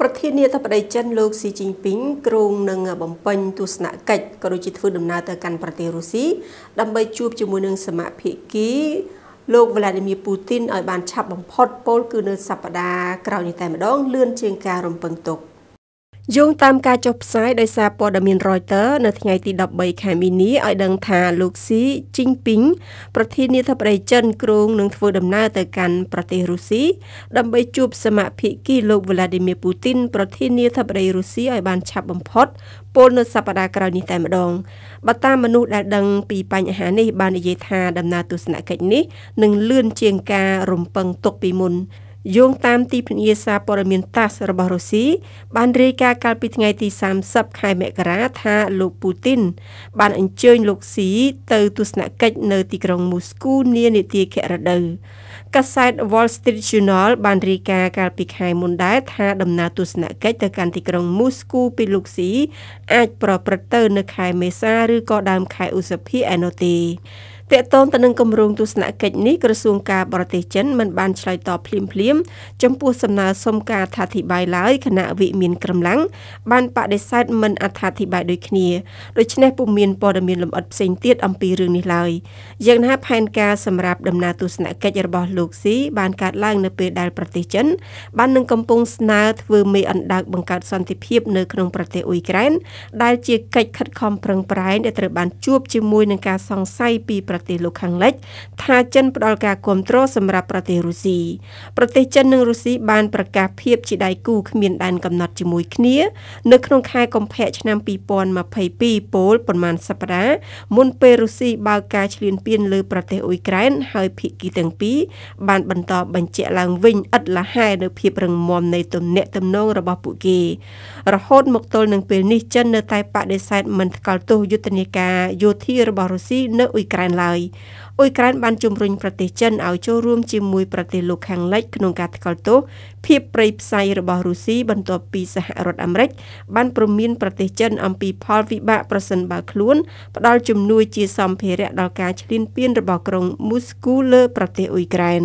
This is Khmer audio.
ប្រធានាធិបតីចិនលោកស៊ីជីងពីងគ្រងនឹងបំពេញទស្សនកិច្ចក៏ដូចជាធ្វើដំណើរទៅកាន់ប្រទេសរុស្ស៊ីដើម្បីជួបជាមួយនឹងសមាភិកីលោក Vladimir Putin ឲ្យបានឆាប់បំផុតពោលគឺនៅសប្តាហ៍ក្រោយនេះតែម្ដងលឿនជាងការរំពឹងទុក។យោងតាមការចុះផ្សាយដោយសារព័ត៌មាន Reuters នៅថ្ងៃទី13ខែមីនាឲ្យដឹងថាលោកស៊ីជីងពីងប្រធានាធិបតីចិនគ្រោងនឹងធ្វើដំណើរទៅកាន់ប្រទេសរុស្ស៊ីដើម្បីជួបសមាភិកីលោក Vladimir Putin ប្រធានាធិបតីរុស្ស៊ីឲ្យបានឆាប់បំផុតពលនៅសប្តាហ៍ក្រោយនេះតែម្ដងបើតាមមនុស្សដែលដឹងពីបញ្ហានេះបាននិយាយថាដំណើរទស្សនកិច្ចនេះនឹងលឿនជាងការរំពឹងទុកពីមុនយោងតាមទីភ្នាក់ងារសារព័ត៌មាន TASS របស់រុស្ស៊ីបានរាយការណ៍កាលពីថ្ងៃទី30ខែមករាថាលោកពូទីន បានអញ្ជើញ លោកស៊ីទៅ ទស្សនកិច្ចនៅទីក្រុងមូស្គូនានាទីខរដូវកាសែត Wall Street Journal បានរាយការណ៍កាលពីខែមុនដែរថាដំណើរទស្សនកិច្ចទៅកាន់ទីក្រុងមូស្គូពីលោកស៊ីអាចប្រព្រឹត្តទៅ នៅខែមេសាឬក៏ដើមខែឧសភាឯណោះទេតេតងទៅនឹងគម្រោងទស្សនកិច្ចនេះក្រសួងការបរទេសចិនមិនបានឆ្លើយតបភ្លាមភ្លាមចំពោះសំណើសុំការអត្ថាធិប្បាយឡើយគណៈវិមានក្រមឡាំងបានបដិសេធមិនអត្ថាធិប្បាយដូចគ្នាដូច្នេះពុំមានព័ត៌មានលម្អិតផ្សេងទៀតអំពីរឿងនេះឡើយយ៉ាងណាផែនការសម្រាប់ដំណើរទស្សនកិច្ចរបស់លោកស៊ីបានកើតឡើងនៅពេលដែលប្រទេសចិនបាននឹងកំពុងស្នើធ្វើមេអណ្ដើកបង្កើតសន្តិភាពនៅក្នុងប្រទេសអ៊ុយក្រែនដែលជាកិច្ចខិតខំប្រឹងប្រែងដែលត្រូវបានជួបជាមួយនឹងការសង្ស័យពីប្រប្រទេសលោកខាងលិច ថាចិនផ្ដល់ការគ្រប់គ្រងសម្រាប់ប្រទេសរុស្ស៊ីប្រទេសចិននិងរុស្ស៊ីបានប្រកាសភាពជាដៃគូគ្មានដែនកំណត់ជាមួយ គ្នា នៅក្នុងខែកុម្ភៈឆ្នាំ2022ពោលប្រមាណសប្តាហ៍មុនពេលរុស្ស៊ីបើកការឈ្លានពានលើប្រទេសអ៊ុយក្រែន ហើយភាគីទាំងពីរបានបន្តបញ្ជាក់ឡើងវិញឥតលាហែនៅភាពរឹងមាំនៃទំនាក់ទំនងរបស់ពួកគេ រហូតមកទល់នឹងពេលនេះចិននៅតែបដិសេធមិនថ្កោលទោសយុទ្ធនាការយោធារបស់រុស្ស៊ីនៅអ៊ុយក្រែនឡើយឡើយអ៊ុយក្រែនបានជំរុញប្រទេសចិនឲ្យចូលរួមជាមួយប្រទេសលោកខាងលិចក្នុងការថ្កោលទោសភាពប្រេយផ្សៃរបស់រុស្ស៊ីបន្ទាប់ពីសហរដ្ឋអាមេរិកបានព្រមានប្រទេសចិន អំពីផលវិបាកប្រសិនបើខ្លួនផ្ដល់ជំនួយជាសម្ភារៈដល់ការឈ្លានពានរបស់ក្រុងមូស្គូលើប្រទេសអ៊ុយក្រែន